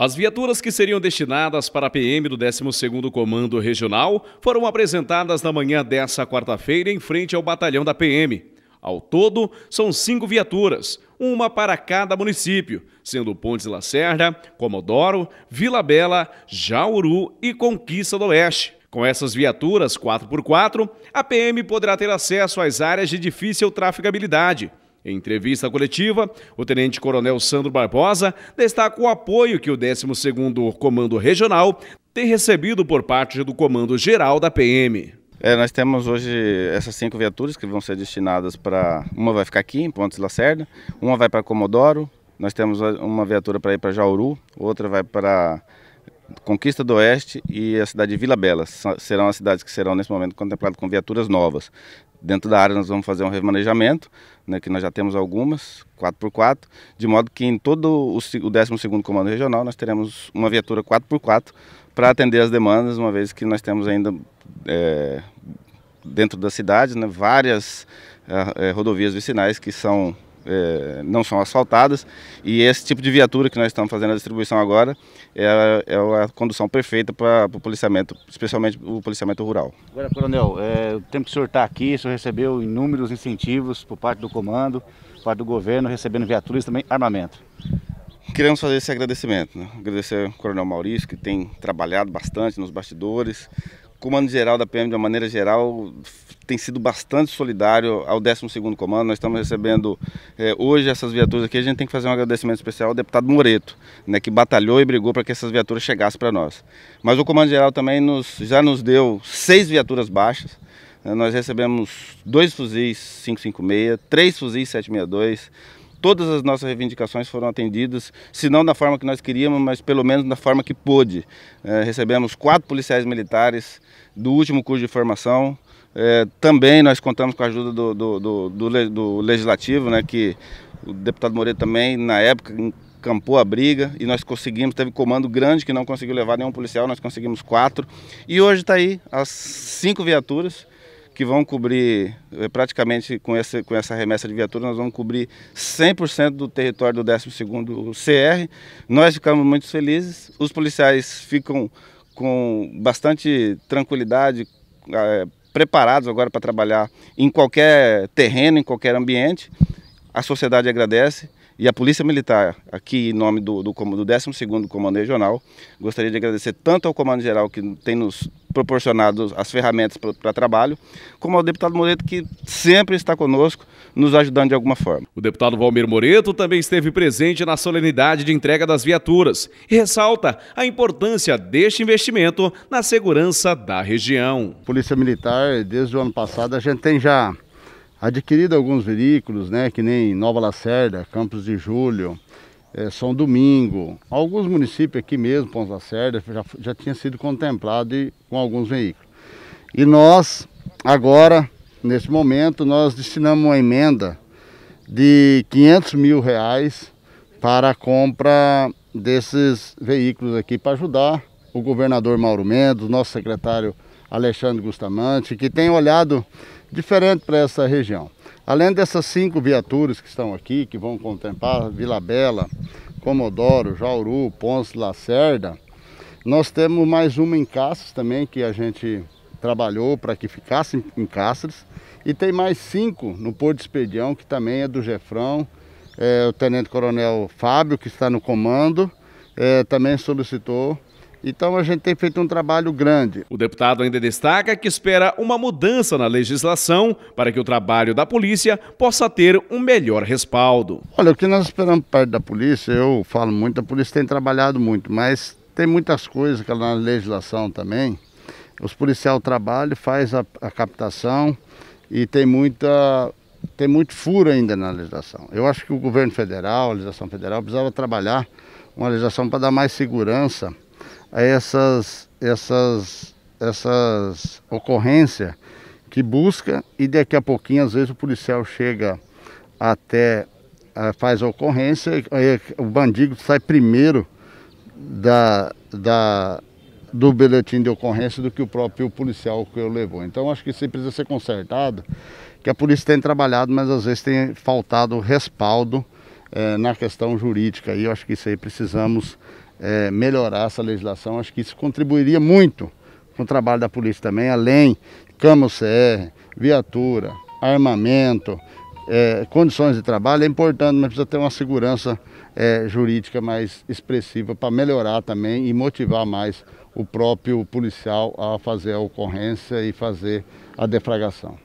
As viaturas que seriam destinadas para a PM do 12º Comando Regional foram apresentadas na manhã dessa quarta-feira em frente ao batalhão da PM. Ao todo, são cinco viaturas, uma para cada município, sendo Pontes Lacerda, Comodoro, Vila Bela, Jauru e Conquista do Oeste. Com essas viaturas 4x4, a PM poderá ter acesso às áreas de difícil traficabilidade, em entrevista coletiva, o tenente-coronel Sandro Barbosa destaca o apoio que o 12º Comando Regional tem recebido por parte do Comando Geral da PM. É, nós temos hoje essas cinco viaturas que vão ser destinadas para... Uma vai ficar aqui, em Pontes Lacerda, uma vai para Comodoro, nós temos uma viatura para ir para Jauru, outra vai para Conquista do Oeste e a cidade de Vila Bela. Serão as cidades que serão, nesse momento, contempladas com viaturas novas. Dentro da área nós vamos fazer um remanejamento, né, que nós já temos algumas, 4x4, de modo que em todo o, 12º Comando Regional nós teremos uma viatura 4x4 para atender as demandas, uma vez que nós temos ainda é, dentro da cidade né, várias é, rodovias vicinais que são é, não são asfaltadas e esse tipo de viatura que nós estamos fazendo a distribuição agora é, a, é a condução perfeita para o policiamento, especialmente o policiamento rural. Agora, Coronel, é, o tempo que o senhor está aqui, o senhor recebeu inúmeros incentivos por parte do comando, por parte do governo, recebendo viaturas e também armamento queremos fazer esse agradecimento. Né? Agradecer ao Coronel Maurício, que tem trabalhado bastante nos bastidores. Comando geral da PM, de uma maneira geral, tem sido bastante solidário ao 12º Comando. Nós estamos recebendo eh, hoje essas viaturas aqui. A gente tem que fazer um agradecimento especial ao deputado Moreto, né, que batalhou e brigou para que essas viaturas chegassem para nós. Mas o Comando Geral também nos, já nos deu seis viaturas baixas. Né, nós recebemos dois fuzis 556, três fuzis 762, todas as nossas reivindicações foram atendidas, se não da forma que nós queríamos, mas pelo menos da forma que pôde. É, recebemos quatro policiais militares do último curso de formação, é, também nós contamos com a ajuda do, do, do, do, do Legislativo, né, que o deputado Moreira também, na época, encampou a briga e nós conseguimos, teve comando grande que não conseguiu levar nenhum policial, nós conseguimos quatro. E hoje está aí as cinco viaturas que vão cobrir, é, praticamente com essa, com essa remessa de viatura, nós vamos cobrir 100% do território do 12º CR. Nós ficamos muito felizes, os policiais ficam com bastante tranquilidade, é, preparados agora para trabalhar em qualquer terreno, em qualquer ambiente. A sociedade agradece e a Polícia Militar, aqui em nome do, do, do 12º Comando Regional, gostaria de agradecer tanto ao Comando Geral que tem nos proporcionado as ferramentas para trabalho, como ao deputado Moreto que sempre está conosco, nos ajudando de alguma forma. O deputado Valmir Moreto também esteve presente na solenidade de entrega das viaturas e ressalta a importância deste investimento na segurança da região. Polícia Militar, desde o ano passado, a gente tem já adquirido alguns veículos, né, que nem Nova Lacerda, Campos de Julho, é, São Domingo, alguns municípios aqui mesmo, Pons Lacerda, já, já tinha sido contemplado e, com alguns veículos. E nós, agora, nesse momento, nós destinamos uma emenda de 500 mil reais para a compra desses veículos aqui, para ajudar o governador Mauro Mendes, nosso secretário Alexandre Bustamante, que tem olhado diferente para essa região. Além dessas cinco viaturas que estão aqui, que vão contemplar Vila Bela, Comodoro, Jauru, Ponce, Lacerda, nós temos mais uma em Cáceres também, que a gente trabalhou para que ficasse em Cáceres. E tem mais cinco no Porto de Expedião, que também é do Gefrão, é, o Tenente Coronel Fábio, que está no comando, é, também solicitou então a gente tem feito um trabalho grande. O deputado ainda destaca que espera uma mudança na legislação para que o trabalho da polícia possa ter um melhor respaldo. Olha, o que nós esperamos parte da polícia, eu falo muito, a polícia tem trabalhado muito, mas tem muitas coisas que na legislação também. Os policiais trabalham, faz a, a captação e tem muita tem muito furo ainda na legislação. Eu acho que o governo federal, a legislação federal, precisava trabalhar uma legislação para dar mais segurança a essas, essas, essas ocorrências que busca e daqui a pouquinho às vezes o policial chega até eh, faz a ocorrência é e o bandido sai primeiro da, da, do boletim de ocorrência do que o próprio policial que o levou. Então acho que isso precisa ser consertado, que a polícia tem trabalhado, mas às vezes tem faltado respaldo eh, na questão jurídica e eu acho que isso aí precisamos é, melhorar essa legislação. Acho que isso contribuiria muito com o trabalho da polícia também, além cama CR, viatura, armamento, é, condições de trabalho. É importante, mas precisa ter uma segurança é, jurídica mais expressiva para melhorar também e motivar mais o próprio policial a fazer a ocorrência e fazer a defragação.